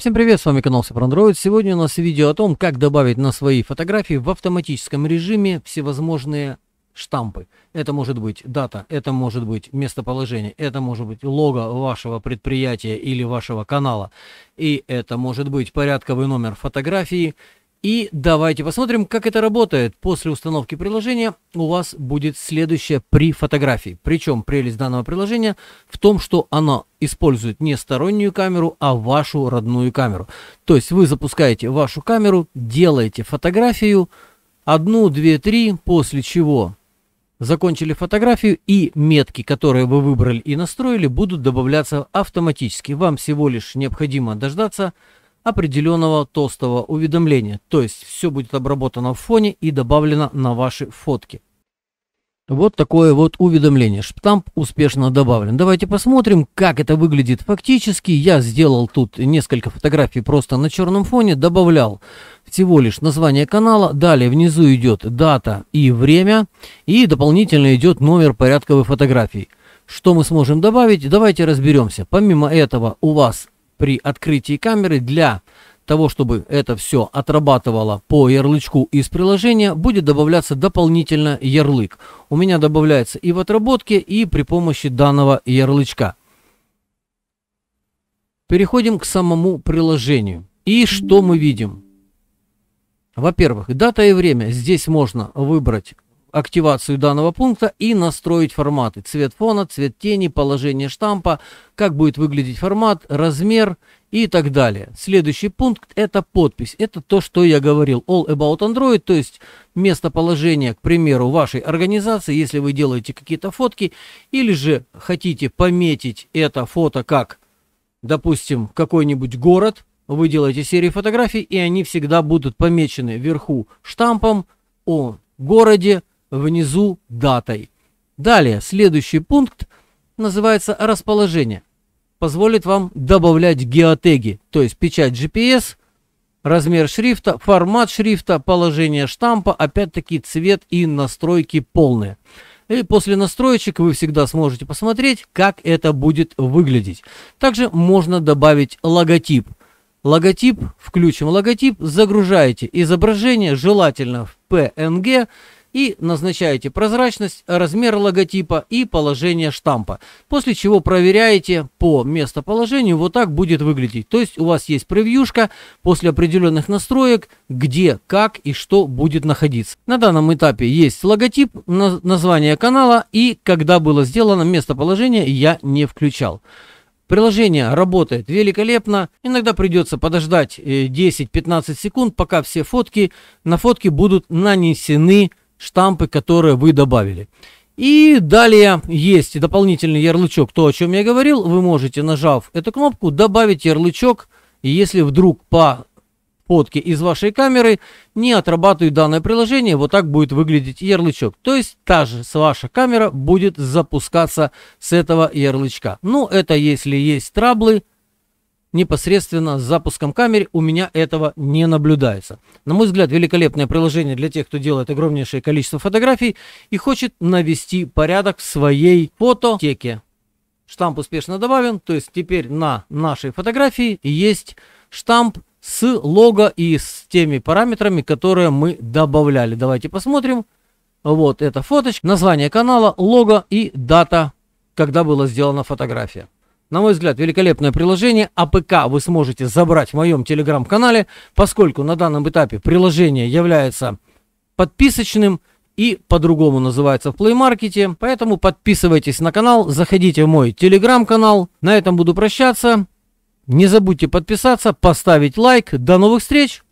Всем привет, с вами канал Супер Сегодня у нас видео о том, как добавить на свои фотографии в автоматическом режиме всевозможные штампы. Это может быть дата, это может быть местоположение, это может быть лого вашего предприятия или вашего канала, и это может быть порядковый номер фотографии, и давайте посмотрим, как это работает. После установки приложения у вас будет следующее при фотографии. Причем прелесть данного приложения в том, что оно использует не стороннюю камеру, а вашу родную камеру. То есть вы запускаете вашу камеру, делаете фотографию, одну, две, три, после чего закончили фотографию и метки, которые вы выбрали и настроили, будут добавляться автоматически. Вам всего лишь необходимо дождаться определенного толстого уведомления, то есть все будет обработано в фоне и добавлено на ваши фотки. Вот такое вот уведомление. Штамп успешно добавлен. Давайте посмотрим, как это выглядит фактически. Я сделал тут несколько фотографий просто на черном фоне, добавлял всего лишь название канала. Далее внизу идет дата и время. И дополнительно идет номер порядковой фотографии. Что мы сможем добавить? Давайте разберемся. Помимо этого у вас при открытии камеры для того, чтобы это все отрабатывало по ярлычку из приложения, будет добавляться дополнительно ярлык. У меня добавляется и в отработке, и при помощи данного ярлычка. Переходим к самому приложению. И что мы видим? Во-первых, дата и время. Здесь можно выбрать активацию данного пункта и настроить форматы. Цвет фона, цвет тени, положение штампа, как будет выглядеть формат, размер и так далее. Следующий пункт – это подпись. Это то, что я говорил. All About Android, то есть местоположение, к примеру, вашей организации, если вы делаете какие-то фотки, или же хотите пометить это фото как, допустим, какой-нибудь город, вы делаете серию фотографий, и они всегда будут помечены вверху штампом о городе, внизу датой. Далее, следующий пункт называется расположение. Позволит вам добавлять геотеги, то есть печать GPS, размер шрифта, формат шрифта, положение штампа, опять-таки цвет и настройки полные. И после настроечек вы всегда сможете посмотреть, как это будет выглядеть. Также можно добавить логотип. Логотип, включим логотип, загружаете изображение, желательно в PNG, и назначаете прозрачность, размер логотипа и положение штампа. После чего проверяете по местоположению, вот так будет выглядеть. То есть у вас есть превьюшка после определенных настроек, где, как и что будет находиться. На данном этапе есть логотип, название канала и когда было сделано местоположение я не включал. Приложение работает великолепно. Иногда придется подождать 10-15 э, секунд, пока все фотки на фотки будут нанесены штампы, которые вы добавили. И далее есть дополнительный ярлычок, то, о чем я говорил. Вы можете, нажав эту кнопку, добавить ярлычок, если вдруг по фотки из вашей камеры не отрабатывает данное приложение, вот так будет выглядеть ярлычок. То есть та же ваша камера будет запускаться с этого ярлычка. Ну, это если есть траблы, непосредственно с запуском камеры у меня этого не наблюдается. На мой взгляд, великолепное приложение для тех, кто делает огромнейшее количество фотографий и хочет навести порядок в своей фототеке. Штамп успешно добавлен, то есть теперь на нашей фотографии есть штамп с лого и с теми параметрами, которые мы добавляли. Давайте посмотрим. Вот эта фоточка, название канала, лого и дата, когда была сделана фотография на мой взгляд, великолепное приложение. АПК вы сможете забрать в моем телеграм-канале, поскольку на данном этапе приложение является подписочным и по-другому называется в Play Market. Поэтому подписывайтесь на канал, заходите в мой телеграм-канал. На этом буду прощаться. Не забудьте подписаться, поставить лайк. До новых встреч!